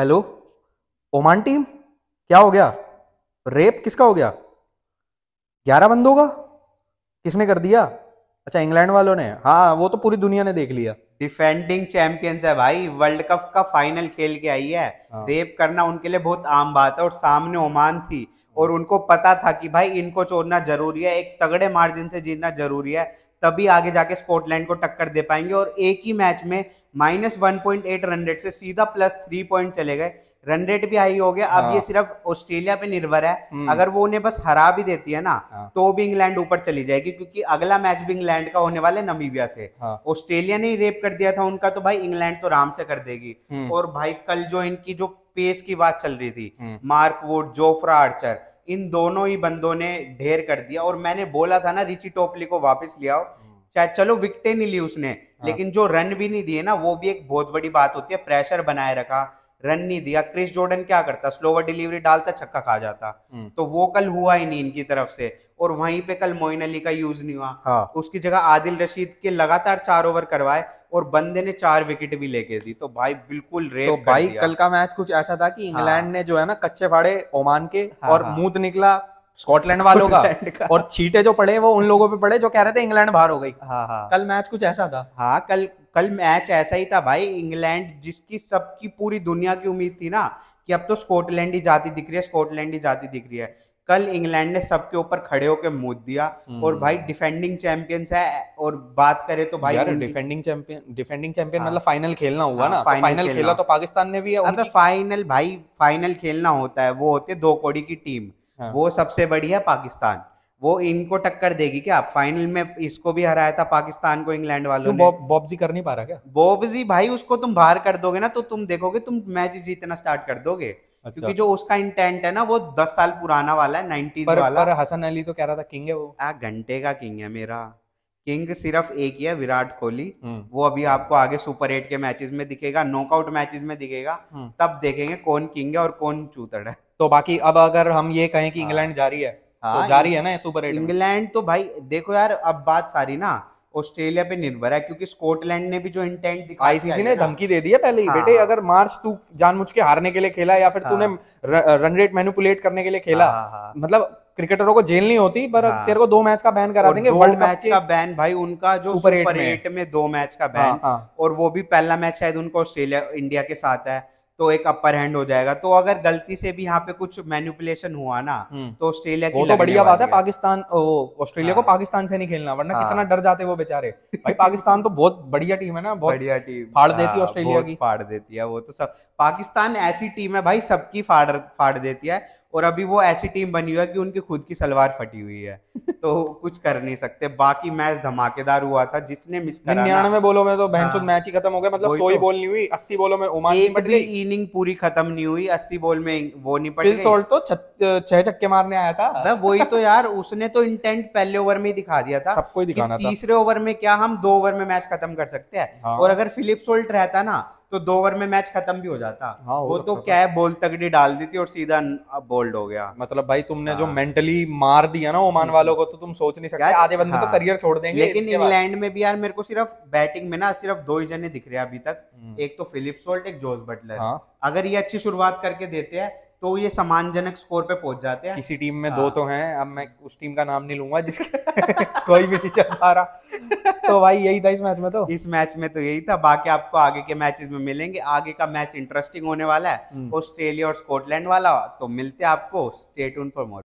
Hello Oman team क्या हो गया रेप किसका हो गया ग्यारह बंदों का किसने कर दिया अच्छा इंग्लैंड वालों ने हाँ वो तो पूरी दुनिया ने देख लिया डिफेंडिंग चैंपियंस है भाई वर्ल्ड कप का फाइनल खेल के आई है हाँ। रेप करना उनके लिए बहुत आम बात है और सामने ओमान थी हाँ। और उनको पता था कि भाई इनको चोरना जरूरी है एक तगड़े मार्जिन से जीतना जरूरी है तभी आगे जाके स्कॉटलैंड को टक्कर दे पाएंगे और एक ही मैच में minus one point eight run rate से सीधा प्लस थ्री पॉइंट चले गए रन रेट भी हाई हो गया अब ये हाँ। सिर्फ ऑस्ट्रेलिया पे निर्भर है हम्म। अगर वो उन्हें बस हरा भी देती है ना हाँ। तो भी इंग्लैंड ऊपर चली जाएगी क्योंकि अगला मैच भी इंग्लैंड का होने वाला है नमीबिया से ऑस्ट्रेलिया हाँ। ने ही रेप कर दिया था उनका तो भाई इंग्लैंड तो आराम से कर देगी हम्म। और भाई कल जो इनकी जो पेस की बात चल रही थी मार्क वुड जोफ्रा आर्चर इन दोनों ही बंदों ने ढेर कर दिया और मैंने बोला था ना रिची टोपली को वापस ले आओ चाहे चलो विकटे नहीं ली उसने हाँ। लेकिन जो रन भी नहीं दिए ना वो भी एक बहुत बड़ी बात होती है प्रेशर बनाए रखा रन नहीं दिया क्रिस जोर्डन क्या करता स्लोवर डिलीवरी डालता छक्का खा जाता हम्म। तो वो कल हुआ ही नहीं इनकी तरफ से और वहीं पे कल मोइन अली का यूज नहीं हुआ हाँ। उसकी जगह आदिल रशीद के लगातार चार ओवर करवाए और बंदे ने चार विकेट भी लेके दी तो भाई बिल्कुल रे तो भाई कल का मैच कुछ ऐसा था कि हाँ। इंग्लैंड हाँ। ने जो है ना कच्चे फाड़े ओमान के हाँ, और हाँ। मूत तो निकला स्कॉटलैंड वालों का और छीटे जो पड़े वो उन लोगों पे पड़े जो कह रहे थे इंग्लैंड बाहर हो गई हाँ हाँ कल मैच कुछ ऐसा था हाँ कल कल मैच ऐसा ही था भाई इंग्लैंड जिसकी सबकी पूरी दुनिया की उम्मीद थी ना कि अब तो स्कॉटलैंड ही जाती दिख रही है स्कॉटलैंड ही जाती दिख रही है कल इंग्लैंड ने सबके ऊपर खड़े होकर मुद दिया और हम्म। भाई डिफेंडिंग चैंपियंस है और बात करें तो भाई यार डिफेंडिंग चैंपियन डिफेंडिंग चैंपियन हाँ। मतलब फाइनल खेलना हुआ हाँ, ना तो फाइनल, फाइनल खेला, खेला तो पाकिस्तान ने भी है तो फाइनल भाई फाइनल खेलना होता है वो होते दो कोड़ी की टीम हाँ। वो सबसे बड़ी है पाकिस्तान वो इनको टक्कर देगी क्या फाइनल में इसको भी हराया था पाकिस्तान को इंग्लैंड वालों ने बॉबजी कर नहीं पा रहा क्या बॉबजी भाई उसको तुम बाहर कर दोगे ना तो तुम देखोगे तुम मैच जीतना स्टार्ट कर दोगे अच्छा। क्योंकि जो उसका इंटेंट है ना वो दस साल पुराना वाला है नाइनटीज वाला पर हसन अली तो कह रहा था किंग है वो आ, घंटे का किंग है मेरा किंग सिर्फ एक ही है विराट कोहली हम्म। वो अभी आपको आगे सुपर एट के मैचेस में दिखेगा नॉकआउट मैचेस में दिखेगा हम्म। तब देखेंगे कौन किंग है और कौन चूतड़ है तो बाकी अब अगर हम ये कहें कि हाँ। इंग्लैंड जारी है तो हाँ, रही है ना सुपर एट इंग्लैंड तो भाई देखो यार अब बात सारी ना ऑस्ट्रेलिया पे निर्भर है क्योंकि स्कॉटलैंड ने भी जो इंटेंट आईसीसी ने धमकी दे दी है पहले ही हाँ, बेटे हाँ। अगर मार्च तू जानबूझ के हारने के लिए खेला या फिर हाँ, तूने रन रेट मैनिपुलेट करने के लिए खेला हाँ, मतलब क्रिकेटरों को जेल नहीं होती पर हाँ, तेरे को दो मैच का बैन करा देंगे वर्ल्ड मैच का बैन भाई उनका जो सुपर एट में दो मैच का बैन और वो भी पहला मैच शायद उनका ऑस्ट्रेलिया इंडिया के साथ है तो एक अपर हैंड हो जाएगा तो अगर गलती से भी यहाँ पे कुछ मैन्युपुलेशन हुआ ना हम्म। तो ऑस्ट्रेलिया की तो बढ़िया बात है पाकिस्तान ऑस्ट्रेलिया को हाँ। पाकिस्तान से नहीं खेलना वरना हाँ। कितना डर जाते वो बेचारे भाई पाकिस्तान तो बहुत बढ़िया टीम है ना बहुत बढ़िया टीम फाड़ देती है हाँ, ऑस्ट्रेलिया की फाड़ देती है वो तो सब पाकिस्तान ऐसी टीम है भाई सबकी फाड़ फाड़ देती है और अभी वो ऐसी टीम बनी हुई है कि उनकी खुद की सलवार फटी हुई है तो कुछ कर नहीं सकते बाकी मैच धमाकेदार हुआ था जिसने मिस करा बोलो में तो हाँ। मैच ही खत्म हो गया मतलब तो। बॉल नहीं हुई अस्सी बोलो में एक भी इनिंग पूरी खत्म नहीं हुई अस्सी बॉल में वो नहीं पड़ी सोल्ट तो छह छक्के मारने आया था वही तो यार उसने तो इंटेंट पहले ओवर में ही दिखा दिया था सबको दिखाना तीसरे ओवर में क्या हम दो ओवर में मैच खत्म कर सकते हैं हाँ। और अगर फिलिप सोल्ट रहता ना तो दो ओवर में मैच खत्म भी हो जाता हाँ, वो तो, तो क्या है बोल तगड़ी डाल दी थी और सीधा बोल्ड हो गया मतलब भाई तुमने हाँ। जो मेंटली मार दिया ना ओमान हम्म। वालों को तो तुम सोच नहीं सकते आधे बंदे तो हाँ। करियर छोड़ देंगे लेकिन इंग्लैंड में भी यार मेरे को सिर्फ बैटिंग में ना सिर्फ दो ही जने दिख रहे हैं अभी तक हम्म। एक तो फिलिप सोल्ट एक जोस बटलर हाँ। अगर ये अच्छी शुरुआत करके देते हैं तो ये सम्मानजनक स्कोर पे पहुंच जाते हैं किसी टीम में आ, दो हाँ। तो हैं अब मैं उस टीम का नाम नहीं लूंगा जिसके कोई भी नहीं चल पा रहा तो भाई यही था इस मैच में तो इस मैच में तो यही था बाकी आपको आगे के मैचेस में मिलेंगे आगे का मैच इंटरेस्टिंग होने वाला है हम्म। ऑस्ट्रेलिया और स्कॉटलैंड वाला तो मिलते हैं आपको स्टेट फॉर मोर